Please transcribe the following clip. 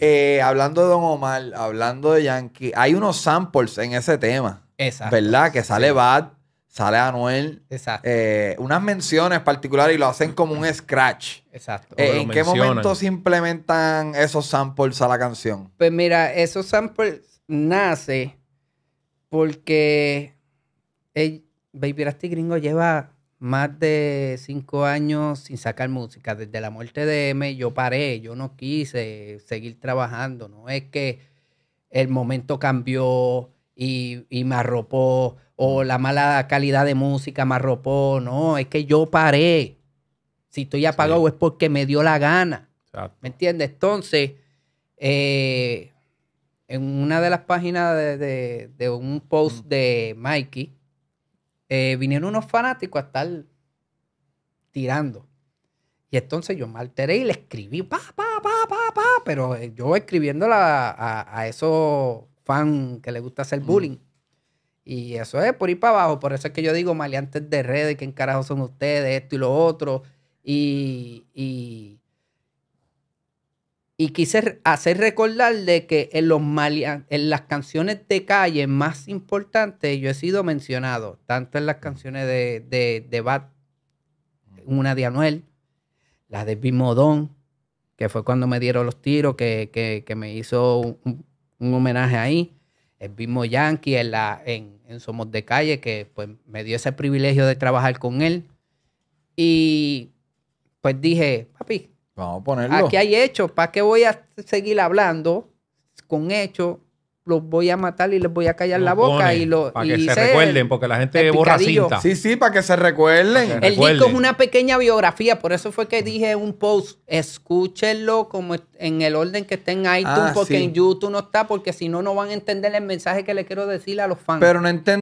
Eh, hablando de Don Omar, hablando de Yankee, hay unos samples en ese tema. Exacto. ¿Verdad? Que sale Bad, sale Anuel. Eh, unas menciones particulares y lo hacen como un scratch. Exacto. Eh, ¿En qué momento se implementan esos samples a la canción? Pues mira, esos samples nace porque el Baby Rasty Gringo lleva más de cinco años sin sacar música. Desde la muerte de M yo paré, yo no quise seguir trabajando. No es que el momento cambió y, y me arropó o mm. la mala calidad de música me arropó. No, es que yo paré. Si estoy apagado es porque me dio la gana. ¿Me entiendes? Entonces, eh, en una de las páginas de, un post mm. de Mikey, eh, vinieron unos fanáticos a estar tirando. Y entonces yo me alteré y le escribí, pa, pa, pa, pa, pa, pero eh, yo escribiéndola a, a esos fans que les gusta hacer bullying. Y eso es por ir para abajo. Por eso es que yo digo maleantes de redes, que en son ustedes, esto y lo otro. y, y quise hacer recordarle que en, los en las canciones de calle más importantes yo he sido mencionado, tanto en las mm. canciones de, de, Bat, una de Anuel, la de Don que fue cuando me dieron los tiros, que, me hizo un, homenaje ahí. El mismo Yankee en, la, en, Somos de Calle, que pues, me dio ese privilegio de trabajar con él. Y pues dije, papi, Vamos Aquí hay hechos. ¿Para qué voy a seguir hablando con hechos? Los voy a matar y les voy a callar la boca. y lo, para que se recuerden, porque la gente borra cinta. Sí, sí, para que se recuerden. el disco es una pequeña biografía. Por eso fue que dije un post. Escúchenlo como en el orden que estén en iTunes, ah, porque en YouTube no está, porque si no, no van a entender el mensaje que le quiero decir a los fans. Pero no